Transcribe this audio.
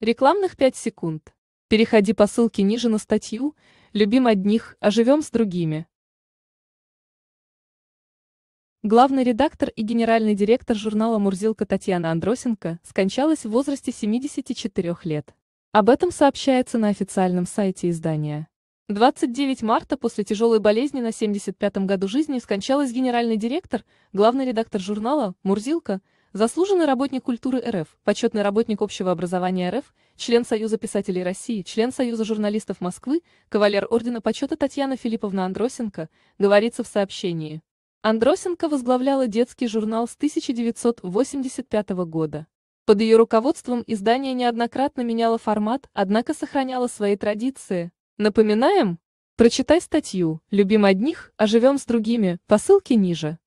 Рекламных 5 секунд. Переходи по ссылке ниже на статью «Любим одних, а живем с другими». Главный редактор и генеральный директор журнала «Мурзилка» Татьяна Андросенко скончалась в возрасте 74 лет. Об этом сообщается на официальном сайте издания. 29 марта после тяжелой болезни на 75-м году жизни скончалась генеральный директор, главный редактор журнала «Мурзилка» заслуженный работник культуры РФ, почетный работник общего образования РФ, член Союза писателей России, член Союза журналистов Москвы, кавалер Ордена Почета Татьяна Филипповна Андросенко, говорится в сообщении. Андросенко возглавляла детский журнал с 1985 года. Под ее руководством издание неоднократно меняло формат, однако сохраняло свои традиции. Напоминаем? Прочитай статью «Любим одних, а живем с другими» по ссылке ниже.